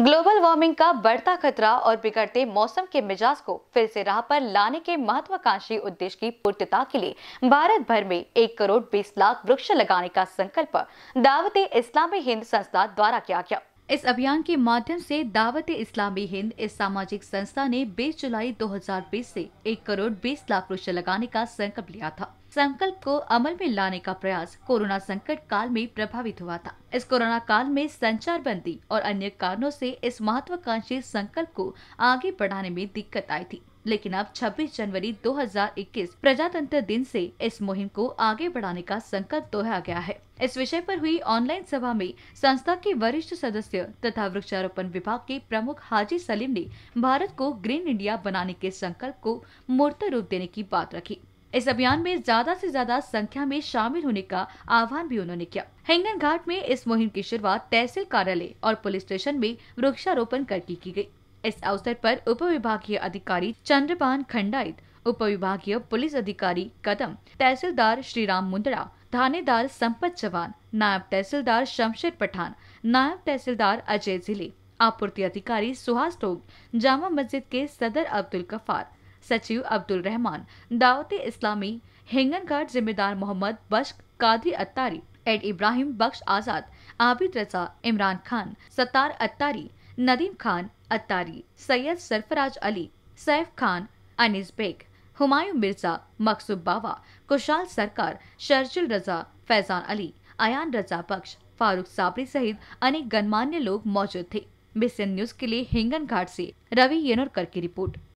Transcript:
global warming का बढ़ता खतरा और बिगड़ते मौसम के मिजाज को फिर से राह पर लाने के महत्वाकांक्षी उद्देश्य की पूर्तिता के लिए भारत भर में एक करोड़ बीस लाख वृक्ष लगाने का संकल्प दावत इस्लामी हिंद संस्था द्वारा किया गया इस अभियान के माध्यम से दावत इस्लामी हिंद इस सामाजिक संस्था ने 20 जुलाई 2020 से एक करोड़ 20 लाख वृक्ष लगाने का संकल्प लिया था संकल्प को अमल में लाने का प्रयास कोरोना संकट काल में प्रभावित हुआ था इस कोरोना काल में संचार बंदी और अन्य कारणों से इस महत्वाकांक्षी संकल्प को आगे बढ़ाने में दिक्कत आई थी लेकिन अब 26 जनवरी 2021 प्रजातंत्र दिन से इस मुहिम को आगे बढ़ाने का संकल्प दोहराया गया है इस विषय पर हुई ऑनलाइन सभा में संस्था के वरिष्ठ सदस्य तथा वृक्षारोपण विभाग के प्रमुख हाजी सलीम ने भारत को ग्रीन इंडिया बनाने के संकल्प को मूर्त रूप देने की बात रखी इस अभियान में ज्यादा से ज्यादा संख्या में शामिल होने का आह्वान भी उन्होंने किया हिंगन घाट में इस मुहिम की शुरुआत तहसील कार्यालय और पुलिस स्टेशन में वृक्षारोपण करके की गयी इस अवसर पर उप विभागीय अधिकारी चंद्रपान खंडायत उप विभागीय पुलिस अधिकारी कदम तहसीलदार श्री राम मुंदड़ा थानेदार संपत चौहान नायब तहसीलदार शमशेर पठान नायब तहसीलदार अजय जिले आपूर्ति अधिकारी सुहास टोग जामा मस्जिद के सदर अब्दुल कफार सचिव अब्दुल रहमान दावत इस्लामी हिंगनघाट जिम्मेदार मोहम्मद बश्क कादरी अत्तारी एड इब्राहिम बख्श आजाद आबिद रजा इमरान खान सत्तार अत्तारी नदीम खान अत्तारी सैयद सरफराज अली सैफ खान अनिस बेग हुमायूं मिर्जा मकसूब बावा कुशाल सरकार शर्जुल रजा फैजान अली अयान रजा बख्श फारूक साबरी सहित अनेक गणमान्य लोग मौजूद थे बिस्सन न्यूज के लिए हिंगन घाट से रवि येनोरकर की रिपोर्ट